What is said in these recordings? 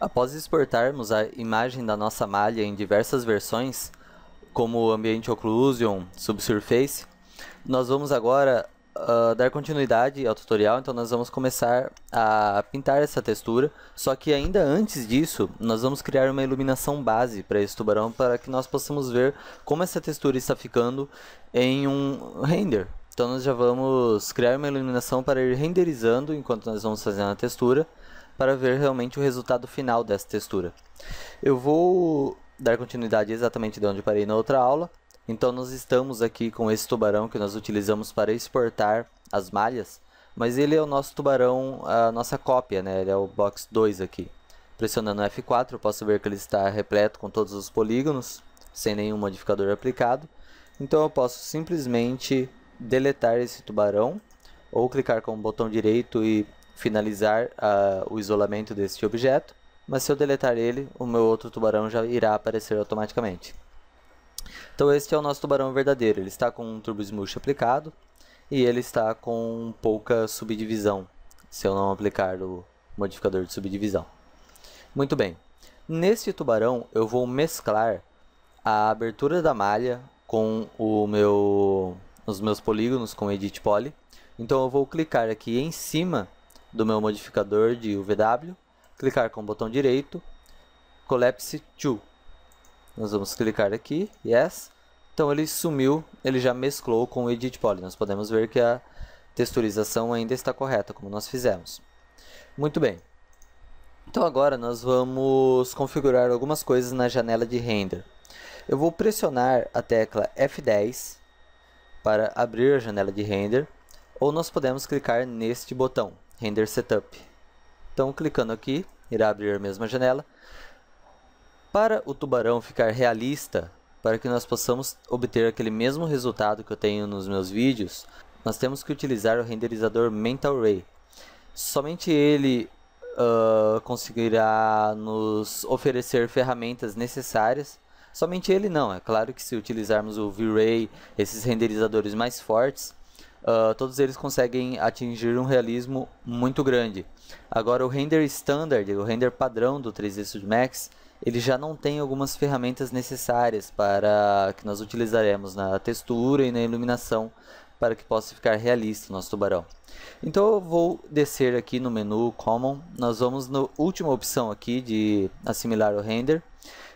Após exportarmos a imagem da nossa malha em diversas versões, como Ambient Occlusion, Subsurface, nós vamos agora uh, dar continuidade ao tutorial, então nós vamos começar a pintar essa textura, só que ainda antes disso, nós vamos criar uma iluminação base para esse tubarão, para que nós possamos ver como essa textura está ficando em um render, então nós já vamos criar uma iluminação para ir renderizando enquanto nós vamos fazendo a textura para ver realmente o resultado final dessa textura. Eu vou dar continuidade exatamente de onde parei na outra aula. Então nós estamos aqui com esse tubarão que nós utilizamos para exportar as malhas, mas ele é o nosso tubarão, a nossa cópia, né? ele é o box 2 aqui. Pressionando F4 eu posso ver que ele está repleto com todos os polígonos, sem nenhum modificador aplicado. Então eu posso simplesmente deletar esse tubarão ou clicar com o botão direito e finalizar uh, o isolamento deste objeto, mas se eu deletar ele, o meu outro tubarão já irá aparecer automaticamente. Então este é o nosso tubarão verdadeiro, ele está com um turbo Smush aplicado e ele está com pouca subdivisão, se eu não aplicar o modificador de subdivisão. Muito bem, neste tubarão eu vou mesclar a abertura da malha com o meu, os meus polígonos com Edit Poly. Então eu vou clicar aqui em cima do meu modificador de UVW, clicar com o botão direito, Collapse to. Nós vamos clicar aqui, Yes. Então ele sumiu, ele já mesclou com o Edit Poly. Nós podemos ver que a texturização ainda está correta, como nós fizemos. Muito bem. Então agora nós vamos configurar algumas coisas na janela de render. Eu vou pressionar a tecla F10 para abrir a janela de render, ou nós podemos clicar neste botão. Render Setup. Então, clicando aqui, irá abrir a mesma janela. Para o tubarão ficar realista, para que nós possamos obter aquele mesmo resultado que eu tenho nos meus vídeos, nós temos que utilizar o renderizador Mental Ray. Somente ele uh, conseguirá nos oferecer ferramentas necessárias. Somente ele não, é claro que se utilizarmos o V-Ray, esses renderizadores mais fortes, Uh, todos eles conseguem atingir um realismo muito grande. Agora, o render standard, o render padrão do 3D Studio Max, ele já não tem algumas ferramentas necessárias para que nós utilizaremos na textura e na iluminação para que possa ficar realista o nosso tubarão. Então eu vou descer aqui no menu Common, nós vamos na última opção aqui de assimilar o render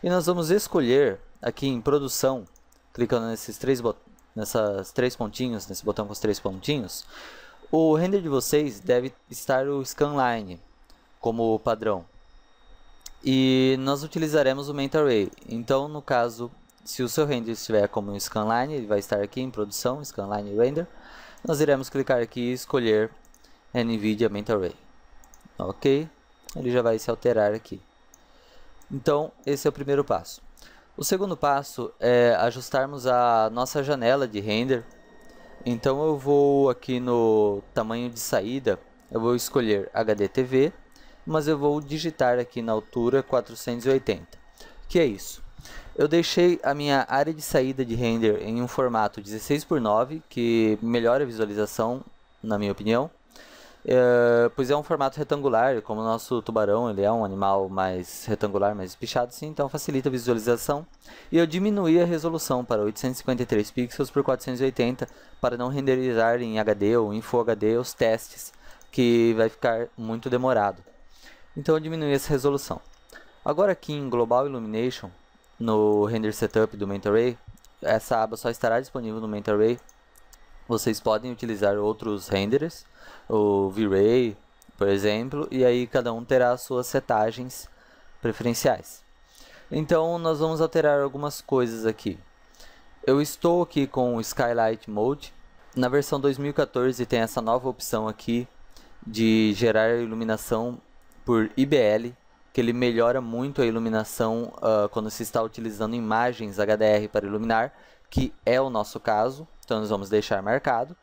e nós vamos escolher aqui em produção, clicando nesses três botões nessas três pontinhos, nesse botão com os três pontinhos, o render de vocês deve estar o scanline como padrão. E nós utilizaremos o mental ray Então, no caso, se o seu render estiver como um scanline, ele vai estar aqui em produção, scanline render. Nós iremos clicar aqui e escolher NVIDIA mental ray Ok? Ele já vai se alterar aqui. Então, esse é o primeiro passo. O segundo passo é ajustarmos a nossa janela de render. Então eu vou aqui no tamanho de saída, eu vou escolher HDTV, mas eu vou digitar aqui na altura 480, que é isso. Eu deixei a minha área de saída de render em um formato 16 por 9, que melhora a visualização, na minha opinião. É, pois é um formato retangular, como o nosso tubarão, ele é um animal mais retangular, mais espichado, sim, então facilita a visualização. E eu diminuí a resolução para 853 pixels por 480 para não renderizar em HD ou em Full HD os testes, que vai ficar muito demorado. Então eu diminui essa resolução. Agora aqui em Global Illumination, no Render Setup do MentArray, essa aba só estará disponível no MentArray. Vocês podem utilizar outros renders, o V-Ray, por exemplo, e aí cada um terá as suas setagens preferenciais. Então nós vamos alterar algumas coisas aqui. Eu estou aqui com o Skylight Mode. Na versão 2014 tem essa nova opção aqui de gerar iluminação por IBL, que ele melhora muito a iluminação uh, quando se está utilizando imagens HDR para iluminar, que é o nosso caso, então nós vamos deixar marcado.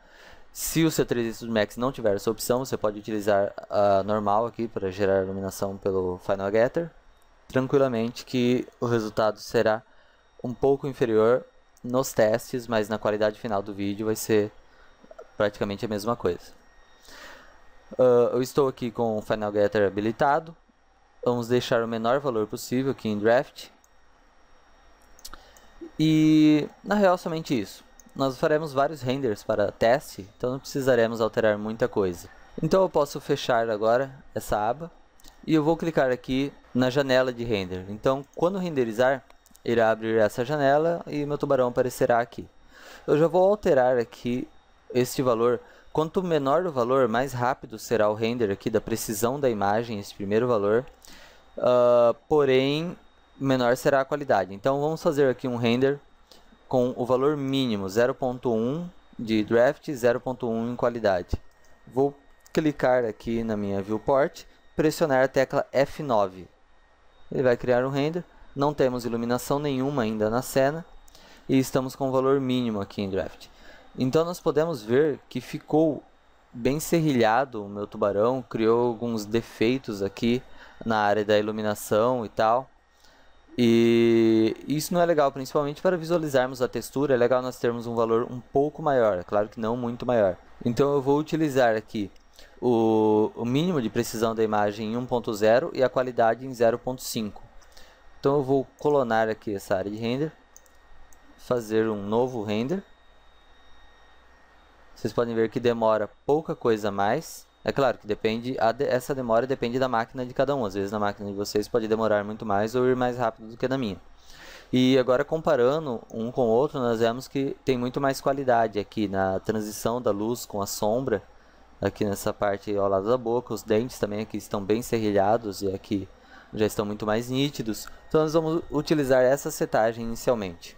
Se o seu 3 Max não tiver essa opção, você pode utilizar a normal aqui para gerar iluminação pelo Final Getter. Tranquilamente que o resultado será um pouco inferior nos testes, mas na qualidade final do vídeo vai ser praticamente a mesma coisa. Uh, eu estou aqui com o Final Getter habilitado. Vamos deixar o menor valor possível aqui em Draft. E na real somente isso. Nós faremos vários renders para teste, então não precisaremos alterar muita coisa. Então eu posso fechar agora essa aba e eu vou clicar aqui na janela de render. Então quando renderizar, irá abrir essa janela e meu tubarão aparecerá aqui. Eu já vou alterar aqui este valor. Quanto menor o valor, mais rápido será o render aqui da precisão da imagem, esse primeiro valor. Uh, porém, menor será a qualidade. Então vamos fazer aqui um render com o valor mínimo 0.1 de draft, 0.1 em qualidade. Vou clicar aqui na minha viewport, pressionar a tecla F9. Ele vai criar um render. Não temos iluminação nenhuma ainda na cena e estamos com o valor mínimo aqui em draft. Então nós podemos ver que ficou bem serrilhado o meu tubarão, criou alguns defeitos aqui na área da iluminação e tal. E isso não é legal, principalmente para visualizarmos a textura, é legal nós termos um valor um pouco maior, é claro que não muito maior. Então eu vou utilizar aqui o, o mínimo de precisão da imagem em 1.0 e a qualidade em 0.5. Então eu vou colonar aqui essa área de render, fazer um novo render. Vocês podem ver que demora pouca coisa mais. É claro que depende, de, essa demora depende da máquina de cada um. Às vezes na máquina de vocês pode demorar muito mais ou ir mais rápido do que na minha. E agora comparando um com o outro, nós vemos que tem muito mais qualidade aqui na transição da luz com a sombra, aqui nessa parte ao lado da boca, os dentes também aqui estão bem serrilhados e aqui já estão muito mais nítidos. Então nós vamos utilizar essa setagem inicialmente.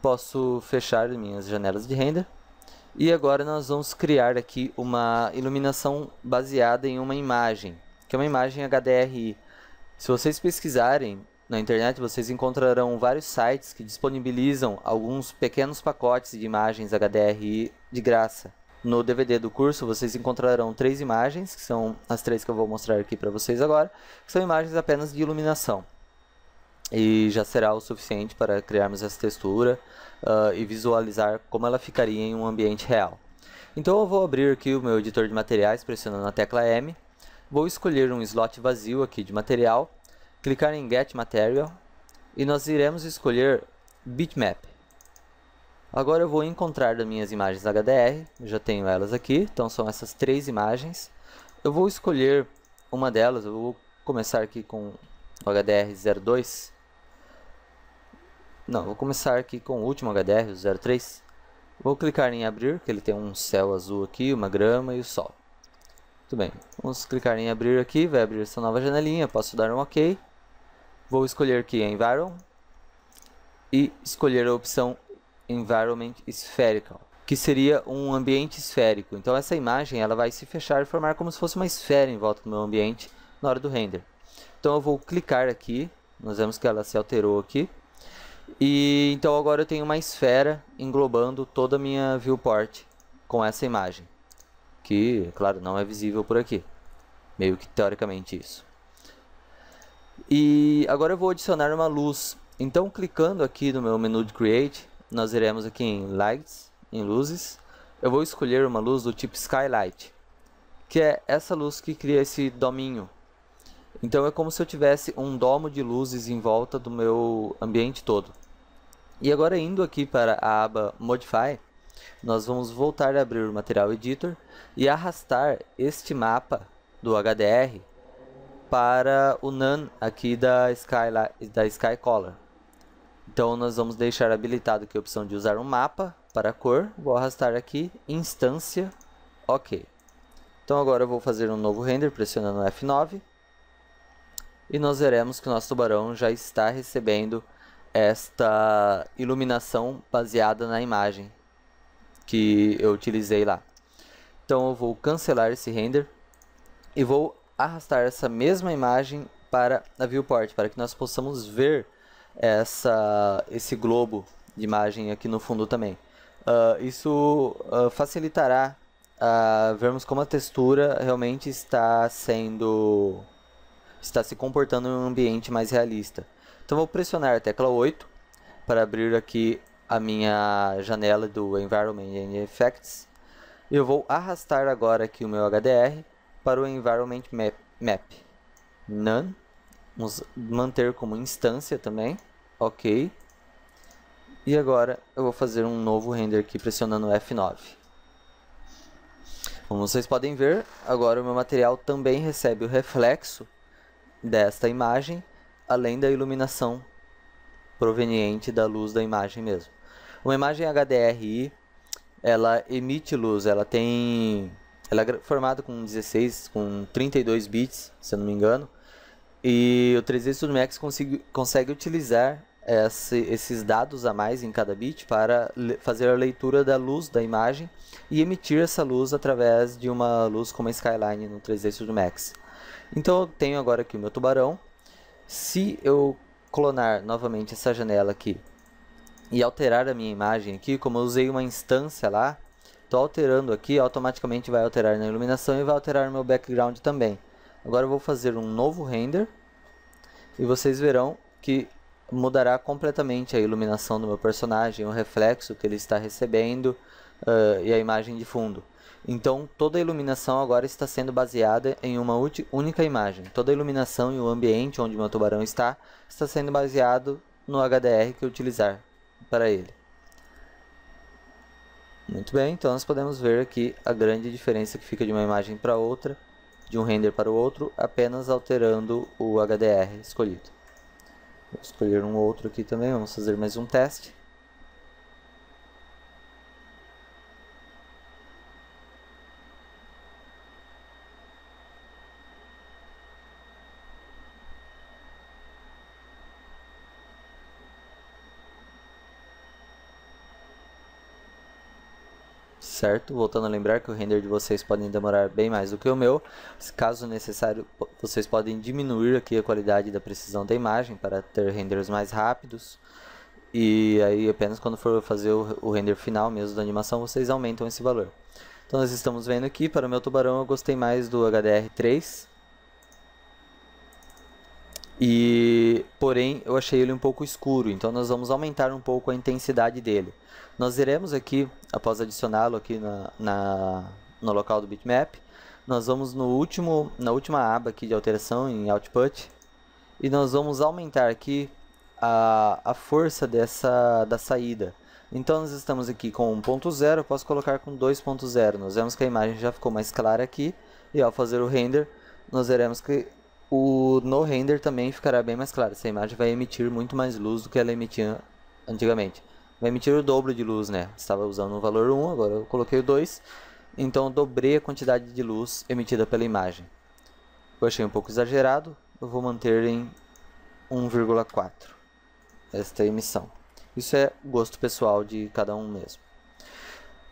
Posso fechar minhas janelas de render. E agora nós vamos criar aqui uma iluminação baseada em uma imagem, que é uma imagem HDRI. Se vocês pesquisarem na internet, vocês encontrarão vários sites que disponibilizam alguns pequenos pacotes de imagens HDRI de graça. No DVD do curso, vocês encontrarão três imagens, que são as três que eu vou mostrar aqui para vocês agora, que são imagens apenas de iluminação e já será o suficiente para criarmos essa textura uh, e visualizar como ela ficaria em um ambiente real. Então eu vou abrir aqui o meu editor de materiais pressionando a tecla M, vou escolher um slot vazio aqui de material, clicar em Get Material e nós iremos escolher Bitmap. Agora eu vou encontrar as minhas imagens HDR, eu já tenho elas aqui, então são essas três imagens. Eu vou escolher uma delas, eu vou começar aqui com o HDR 02 não, vou começar aqui com o último HDR, o 03. Vou clicar em abrir, que ele tem um céu azul aqui, uma grama e o sol. Tudo bem, vamos clicar em abrir aqui, vai abrir essa nova janelinha, posso dar um OK. Vou escolher aqui Environ e escolher a opção Environment Spherical, que seria um ambiente esférico. Então essa imagem ela vai se fechar e formar como se fosse uma esfera em volta do meu ambiente na hora do render. Então eu vou clicar aqui, nós vemos que ela se alterou aqui. E então agora eu tenho uma esfera englobando toda a minha viewport com essa imagem. Que, claro, não é visível por aqui. Meio que teoricamente isso. E agora eu vou adicionar uma luz. Então clicando aqui no meu menu de Create, nós iremos aqui em Lights, em Luzes. Eu vou escolher uma luz do tipo Skylight, que é essa luz que cria esse dominho então é como se eu tivesse um domo de luzes em volta do meu ambiente todo. E agora indo aqui para a aba Modify, nós vamos voltar a abrir o Material Editor e arrastar este mapa do HDR para o NaN aqui da Sky, da Sky Color. Então nós vamos deixar habilitado aqui a opção de usar um mapa para a cor. Vou arrastar aqui, instância, ok. Então agora eu vou fazer um novo render pressionando F9. E nós veremos que o nosso tubarão já está recebendo esta iluminação baseada na imagem que eu utilizei lá. Então eu vou cancelar esse render e vou arrastar essa mesma imagem para a viewport, para que nós possamos ver essa, esse globo de imagem aqui no fundo também. Uh, isso uh, facilitará uh, vermos como a textura realmente está sendo está se comportando em um ambiente mais realista. Então vou pressionar a tecla 8 para abrir aqui a minha janela do Environment and Effects. Eu vou arrastar agora aqui o meu HDR para o Environment Map. map. None. Vamos manter como instância também. Ok. E agora eu vou fazer um novo render aqui pressionando F9. Como vocês podem ver, agora o meu material também recebe o reflexo desta imagem, além da iluminação proveniente da luz da imagem mesmo. Uma imagem HDRI, ela emite luz, ela tem ela é formada com 16, com 32 bits, se eu não me engano. E o 3D Studio Max consegue, consegue utilizar esse, esses dados a mais em cada bit para fazer a leitura da luz da imagem e emitir essa luz através de uma luz como a Skyline no 3D Studio Max. Então eu tenho agora aqui o meu tubarão. Se eu clonar novamente essa janela aqui e alterar a minha imagem aqui, como eu usei uma instância lá, estou alterando aqui, automaticamente vai alterar na iluminação e vai alterar o meu background também. Agora eu vou fazer um novo render e vocês verão que mudará completamente a iluminação do meu personagem, o reflexo que ele está recebendo, uh, e a imagem de fundo. Então, toda a iluminação agora está sendo baseada em uma única imagem. Toda a iluminação e o ambiente onde meu tubarão está está sendo baseado no HDR que eu utilizar para ele. Muito bem, então nós podemos ver aqui a grande diferença que fica de uma imagem para outra, de um render para o outro, apenas alterando o HDR escolhido. Vou escolher um outro aqui também, vamos fazer mais um teste. certo? Voltando a lembrar que o render de vocês podem demorar bem mais do que o meu. Caso necessário, vocês podem diminuir aqui a qualidade da precisão da imagem para ter renders mais rápidos. E aí apenas quando for fazer o render final mesmo da animação, vocês aumentam esse valor. Então nós estamos vendo aqui, para o meu tubarão eu gostei mais do HDR3. E porém eu achei ele um pouco escuro, então nós vamos aumentar um pouco a intensidade dele. Nós iremos aqui, após adicioná-lo aqui na, na, no local do bitmap, nós vamos no último, na última aba aqui de alteração em Output, e nós vamos aumentar aqui a, a força dessa, da saída. Então nós estamos aqui com 1.0, eu posso colocar com 2.0. Nós vemos que a imagem já ficou mais clara aqui, e ao fazer o render, nós veremos que o no render também ficará bem mais claro. Essa imagem vai emitir muito mais luz do que ela emitia antigamente. Vai emitir o dobro de luz, né? Estava usando o valor 1, agora eu coloquei o 2. Então dobrei a quantidade de luz emitida pela imagem. Eu achei um pouco exagerado, eu vou manter em 1,4 esta emissão. Isso é gosto pessoal de cada um mesmo.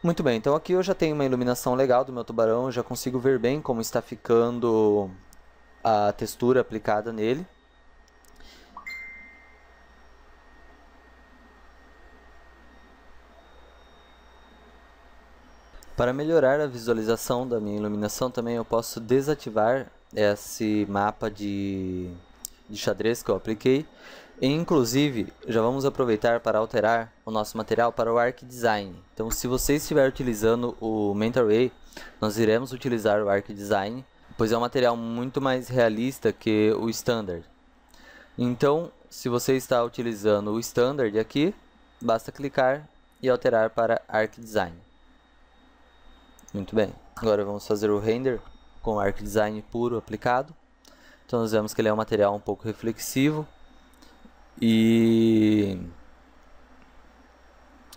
Muito bem, então aqui eu já tenho uma iluminação legal do meu tubarão, já consigo ver bem como está ficando a textura aplicada nele. Para melhorar a visualização da minha iluminação também eu posso desativar esse mapa de, de xadrez que eu apliquei. E, inclusive, já vamos aproveitar para alterar o nosso material para o Arc Design. Então se você estiver utilizando o Mentorway, nós iremos utilizar o Arc Design pois é um material muito mais realista que o standard. Então, se você está utilizando o standard aqui, basta clicar e alterar para ArcDesign. Muito bem, agora vamos fazer o render com ArcDesign puro aplicado. Então nós vemos que ele é um material um pouco reflexivo e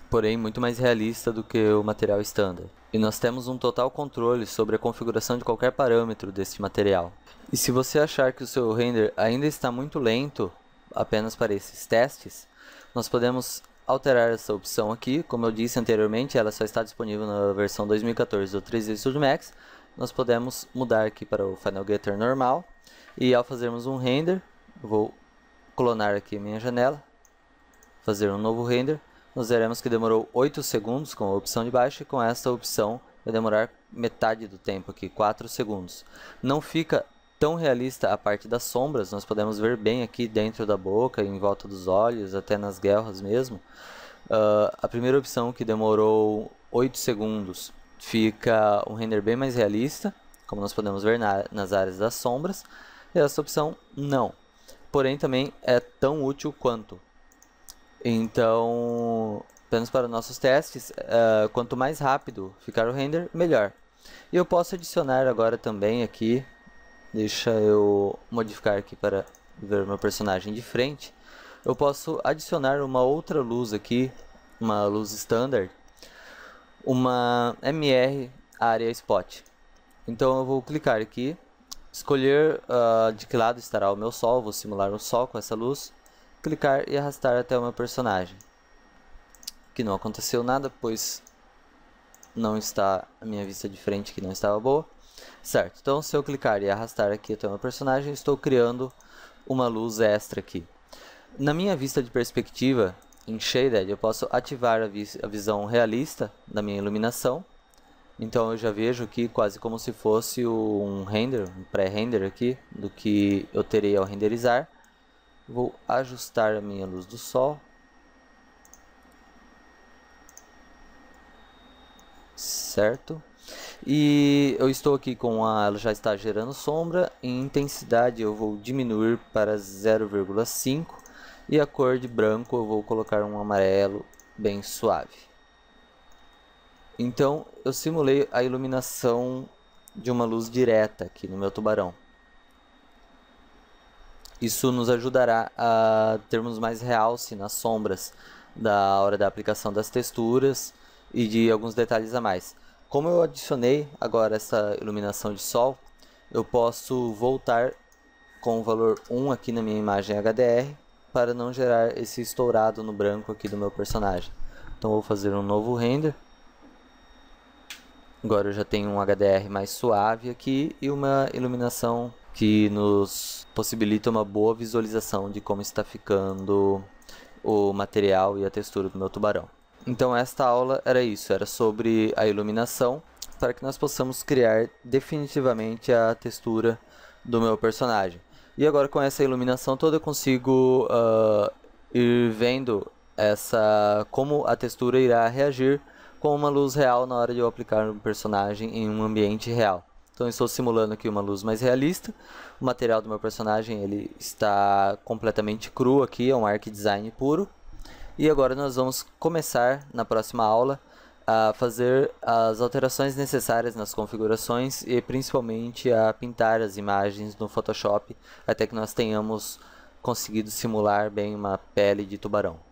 porém muito mais realista do que o material standard e nós temos um total controle sobre a configuração de qualquer parâmetro deste material. E se você achar que o seu render ainda está muito lento, apenas para esses testes, nós podemos alterar essa opção aqui, como eu disse anteriormente, ela só está disponível na versão 2014 do 3D Studio Max, nós podemos mudar aqui para o Final Getter normal, e ao fazermos um render, vou clonar aqui minha janela, fazer um novo render, nós veremos que demorou 8 segundos com a opção de baixo e com esta opção vai demorar metade do tempo aqui, 4 segundos. Não fica tão realista a parte das sombras, nós podemos ver bem aqui dentro da boca, em volta dos olhos, até nas guerras mesmo. Uh, a primeira opção que demorou 8 segundos fica um render bem mais realista, como nós podemos ver na, nas áreas das sombras, e essa opção não. Porém também é tão útil quanto, então, apenas para nossos testes, uh, quanto mais rápido ficar o render, melhor. E eu posso adicionar agora também aqui, deixa eu modificar aqui para ver meu personagem de frente. Eu posso adicionar uma outra luz aqui, uma luz standard, uma MR Area Spot. Então eu vou clicar aqui, escolher uh, de que lado estará o meu sol, vou simular o sol com essa luz clicar e arrastar até o meu personagem. Que não aconteceu nada, pois não está a minha vista de frente que não estava boa. Certo, então se eu clicar e arrastar aqui até o meu personagem, estou criando uma luz extra aqui. Na minha vista de perspectiva, em Shaded, eu posso ativar a, vis a visão realista da minha iluminação. Então eu já vejo aqui quase como se fosse um render, um pré-render aqui, do que eu terei ao renderizar. Vou ajustar a minha luz do sol. Certo? E eu estou aqui com a, ela já está gerando sombra, em intensidade eu vou diminuir para 0,5 e a cor de branco eu vou colocar um amarelo bem suave. Então eu simulei a iluminação de uma luz direta aqui no meu tubarão. Isso nos ajudará a termos mais realce nas sombras da hora da aplicação das texturas e de alguns detalhes a mais. Como eu adicionei agora essa iluminação de sol, eu posso voltar com o valor 1 aqui na minha imagem HDR para não gerar esse estourado no branco aqui do meu personagem. Então vou fazer um novo render. Agora eu já tenho um HDR mais suave aqui e uma iluminação que nos possibilita uma boa visualização de como está ficando o material e a textura do meu tubarão. Então esta aula era isso, era sobre a iluminação para que nós possamos criar definitivamente a textura do meu personagem. E agora com essa iluminação toda eu consigo uh, ir vendo essa como a textura irá reagir com uma luz real na hora de eu aplicar um personagem em um ambiente real. Então estou simulando aqui uma luz mais realista. O material do meu personagem ele está completamente cru aqui, é um arc design puro. E agora nós vamos começar na próxima aula a fazer as alterações necessárias nas configurações e principalmente a pintar as imagens no Photoshop até que nós tenhamos conseguido simular bem uma pele de tubarão.